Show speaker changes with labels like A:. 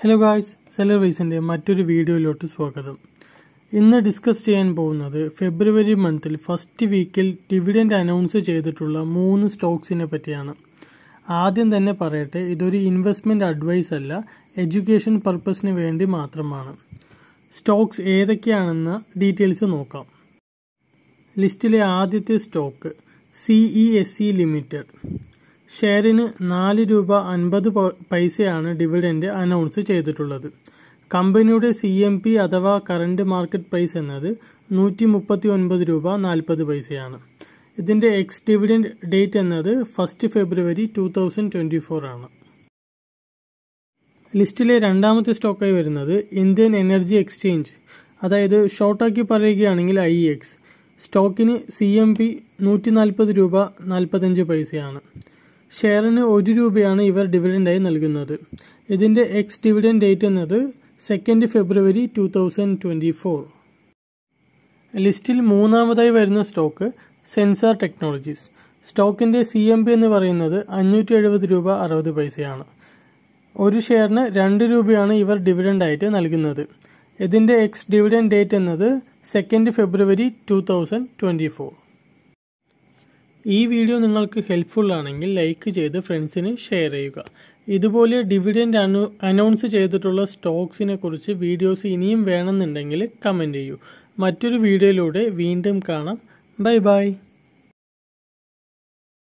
A: hello guys seller റീസിൻ്റെ മറ്റൊരു വീഡിയോയിലോട്ട് സ്വാഗതം ഇന്ന് ഡിസ്കസ് ചെയ്യാൻ പോകുന്നത് ഫെബ്രുവരി മന്തിൽ ഫസ്റ്റ് വീക്കിൽ ഡിവിഡൻഡ് അനൗൺസ് ചെയ്തിട്ടുള്ള മൂന്ന് സ്റ്റോക്സിനെ പറ്റിയാണ് ആദ്യം തന്നെ പറയട്ടെ ഇതൊരു ഇൻവെസ്റ്റ്മെൻറ്റ് അഡ്വൈസ് അല്ല എഡ്യൂക്കേഷൻ പർപ്പസിന് വേണ്ടി മാത്രമാണ് സ്റ്റോക്സ് ഏതൊക്കെയാണെന്ന് ഡീറ്റെയിൽസ് നോക്കാം ലിസ്റ്റിലെ ആദ്യത്തെ stock C E S C limited ഷെയറിന് നാല് രൂപ അൻപത് പൈസയാണ് ഡിവിഡൻ്റ് അനൗൺസ് ചെയ്തിട്ടുള്ളത് കമ്പനിയുടെ സി എം പി അഥവാ കറണ്ട് മാർക്കറ്റ് പ്രൈസ് എന്നത് നൂറ്റി മുപ്പത്തി ഒൻപത് രൂപ നാൽപ്പത് പൈസയാണ് ഇതിൻ്റെ എക്സ് ഡിവിഡൻഡ് ഡേറ്റ് എന്നത് first February two thousand twenty four ആണ് ലിസ്റ്റിലെ രണ്ടാമത്തെ സ്റ്റോക്കായി വരുന്നത് ഇന്ത്യൻ എനർജി എക്സ്ചേഞ്ച് അതായത് ഷോർട്ടാക്കി പറയുകയാണെങ്കിൽ ഐ എക്സ് സ്റ്റോക്കിന് സി എം പി നൂറ്റി നാൽപ്പത് രൂപ നാൽപ്പത്തഞ്ച് പൈസയാണ് ഷെയറിന് ഒരു രൂപയാണ് ഇവർ ഡിവിഡൻഡായി നൽകുന്നത് ഇതിൻ്റെ എക്സ് ഡിവിഡൻ ഡേറ്റ് എന്നത് second February two thousand twenty four ലിസ്റ്റിൽ മൂന്നാമതായി വരുന്ന സ്റ്റോക്ക് സെൻസർ ടെക്നോളജീസ് സ്റ്റോക്കിൻ്റെ സി എം പി എന്ന് പറയുന്നത് അഞ്ഞൂറ്റി എഴുപത് രൂപ അറുപത് പൈസയാണ് ഒരു ഷെയറിന് രണ്ട് രൂപയാണ് ഇവർ ഡിവിഡൻഡായിട്ട് നൽകുന്നത് ഇതിൻ്റെ എക്സ് ഡിവിഡൻ ഡേറ്റ് എന്നത് second February two thousand twenty four ഈ വീഡിയോ നിങ്ങൾക്ക് ഹെൽപ്ഫുൾ ആണെങ്കിൽ ലൈക്ക് ചെയ്ത് ഫ്രണ്ട്സിന് ഷെയർ ചെയ്യുക ഇതുപോലെ ഡിവിഡൻഡ് അനു അനൗൺസ് ചെയ്തിട്ടുള്ള സ്റ്റോക്സിനെ കുറിച്ച് വീഡിയോസ് ഇനിയും വേണമെന്നുണ്ടെങ്കിൽ കമൻറ്റ് ചെയ്യൂ മറ്റൊരു വീഡിയോയിലൂടെ വീണ്ടും കാണാം ബൈ ബൈ